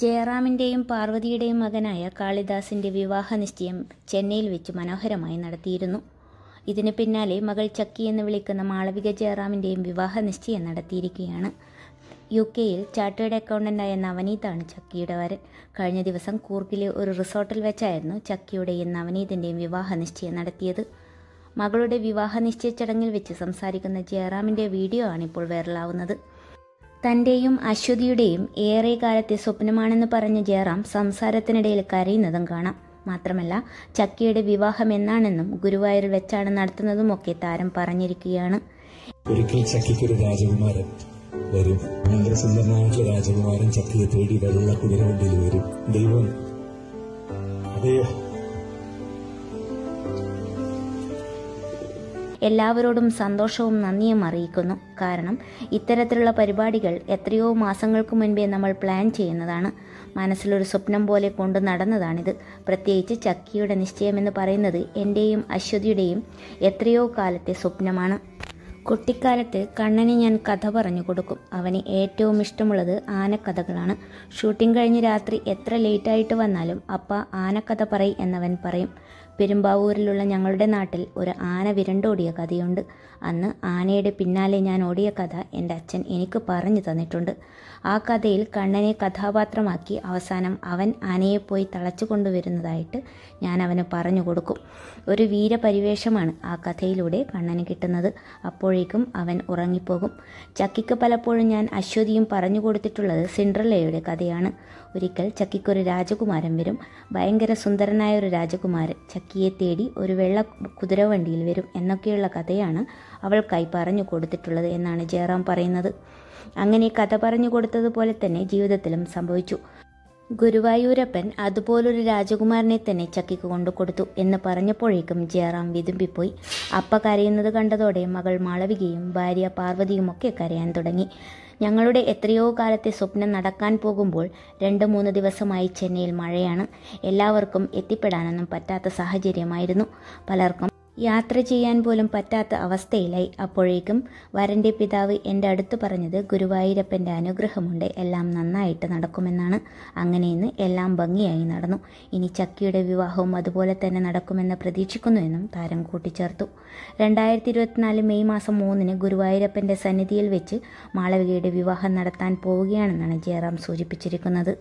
ജയറാമിൻ്റെയും പാർവതിയുടെയും മകനായ കാളിദാസിൻ്റെ വിവാഹ നിശ്ചയം ചെന്നൈയിൽ വെച്ച് മനോഹരമായി നടത്തിയിരുന്നു ഇതിന് പിന്നാലെ മകൾ ചക്കി എന്ന് വിളിക്കുന്ന മാളവിക ജയറാമിൻ്റെയും വിവാഹ നിശ്ചയം നടത്തിയിരിക്കുകയാണ് യു കെയിൽ ചാർട്ടേഡ് അക്കൗണ്ടൻ്റായ നവനീതാണ് ചക്കിയുടെ വരൻ കഴിഞ്ഞ ദിവസം കൂർക്കിലെ ഒരു റിസോർട്ടിൽ വെച്ചായിരുന്നു ചക്കിയുടെയും നവനീതിൻ്റെയും വിവാഹ നിശ്ചയം നടത്തിയത് മകളുടെ വിവാഹ നിശ്ചയ ചടങ്ങിൽ വെച്ച് സംസാരിക്കുന്ന ജയറാമിൻ്റെ വീഡിയോ ആണിപ്പോൾ വൈറലാവുന്നത് തന്റെയും അശ്വതിയുടെയും കാലത്തെ സ്വപ്നമാണെന്ന് പറഞ്ഞ ജയറാം സംസാരത്തിനിടയിൽ കരയുന്നതും കാണാം മാത്രമല്ല ചക്കിയുടെ വിവാഹം എന്നാണെന്നും ഗുരുവായൂർ വെച്ചാണ് ഒക്കെ താരം പറഞ്ഞിരിക്കുകയാണ് ഒരിക്കൽ ചക്കിക്കൊരു രാജകുമാരൻ വരും വളരെ സുന്ദരനായിട്ടുള്ള രാജകുമാരൻ ചക്കിയെ തേടി വെള്ള കുതിരവണ്ടിയിൽ വരും ദൈവം അതേ എല്ലാവരോടും സന്തോഷവും നന്ദിയും അറിയിക്കുന്നു കാരണം ഇത്തരത്തിലുള്ള പരിപാടികൾ എത്രയോ മാസങ്ങൾക്ക് മുൻപേ നമ്മൾ പ്ലാൻ ചെയ്യുന്നതാണ് മനസ്സിലൊരു സ്വപ്നം പോലെ കൊണ്ട് നടന്നതാണിത് പ്രത്യേകിച്ച് ചക്കിയുടെ നിശ്ചയമെന്ന് പറയുന്നത് എൻ്റെയും അശ്വതിയുടെയും എത്രയോ കാലത്തെ സ്വപ്നമാണ് കുട്ടിക്കാലത്ത് കണ്ണന് ഞാൻ കഥ പറഞ്ഞു കൊടുക്കും അവന് ഏറ്റവും ഇഷ്ടമുള്ളത് ആനക്കഥകളാണ് ഷൂട്ടിംഗ് കഴിഞ്ഞ് രാത്രി എത്ര ലേറ്റായിട്ട് വന്നാലും അപ്പ ആനക്കഥ പറയും എന്നവൻ പറയും പെരുമ്പാവൂരിലുള്ള ഞങ്ങളുടെ നാട്ടിൽ ഒരു ആന വിരണ്ടോടിയ കഥയുണ്ട് അന്ന് ആനയുടെ പിന്നാലെ ഞാൻ ഓടിയ കഥ എൻ്റെ അച്ഛൻ എനിക്ക് പറഞ്ഞു തന്നിട്ടുണ്ട് ആ കഥയിൽ കണ്ണനെ കഥാപാത്രമാക്കി അവസാനം അവൻ ആനയെ പോയി തളച്ചു കൊണ്ടുവരുന്നതായിട്ട് ഞാൻ അവന് പറഞ്ഞു കൊടുക്കും ഒരു വീരപരിവേഷമാണ് ആ കഥയിലൂടെ കണ്ണന് കിട്ടുന്നത് അപ്പോഴേക്കും അവൻ ഉറങ്ങിപ്പോകും ചക്കിക്ക് പലപ്പോഴും ഞാൻ അശ്വതിയും പറഞ്ഞു കൊടുത്തിട്ടുള്ളത് സിൻഡ്രലയുടെ കഥയാണ് ഒരിക്കൽ ചക്കിക്കൊരു രാജകുമാരൻ വരും ഭയങ്കര സുന്ദരനായ ഒരു രാജകുമാരൻ സഖിയെ തേടി ഒരു വെള്ള കുതിരവണ്ടിയിൽ വരും എന്നൊക്കെയുള്ള കഥയാണ് അവൾക്കായി പറഞ്ഞു കൊടുത്തിട്ടുള്ളത് എന്നാണ് ജയറാം പറയുന്നത് അങ്ങനെ കഥ പറഞ്ഞു കൊടുത്തതുപോലെ തന്നെ ജീവിതത്തിലും സംഭവിച്ചു ഗുരുവായൂരപ്പൻ അതുപോലൊരു രാജകുമാരനെ തന്നെ ചക്കിക്ക് കൊണ്ടു കൊടുത്തു എന്ന് പറഞ്ഞപ്പോഴേക്കും ജയറാം വിതുമ്പിപ്പോയി അപ്പ കരയുന്നത് കണ്ടതോടെ മകൾ മാളവികയും ഭാര്യ പാർവതിയുമൊക്കെ കരയാൻ തുടങ്ങി ഞങ്ങളുടെ എത്രയോ കാലത്തെ സ്വപ്നം നടക്കാൻ പോകുമ്പോൾ രണ്ട് മൂന്ന് ദിവസമായി ചെന്നൈയിൽ മഴയാണ് എല്ലാവർക്കും എത്തിപ്പെടാനൊന്നും പറ്റാത്ത സാഹചര്യമായിരുന്നു പലർക്കും യാത്ര ചെയ്യാൻ പോലും പറ്റാത്ത അവസ്ഥയിലായി അപ്പോഴേക്കും വരൻ്റെ പിതാവ് എൻ്റെ അടുത്ത് പറഞ്ഞത് ഗുരുവായൂരപ്പൻ്റെ അനുഗ്രഹമുണ്ട് എല്ലാം നന്നായിട്ട് നടക്കുമെന്നാണ് അങ്ങനെ ഇന്ന് എല്ലാം ഭംഗിയായി നടന്നു ഇനി ചക്കിയുടെ വിവാഹവും അതുപോലെ തന്നെ നടക്കുമെന്ന് പ്രതീക്ഷിക്കുന്നു എന്നും താരം കൂട്ടിച്ചേർത്തു രണ്ടായിരത്തി ഇരുപത്തിനാല് മെയ് മാസം മൂന്നിന് ഗുരുവായൂരപ്പൻ്റെ സന്നിധിയിൽ വെച്ച് മാളവികയുടെ വിവാഹം നടത്താൻ പോവുകയാണെന്നാണ് ജയറാം സൂചിപ്പിച്ചിരിക്കുന്നത്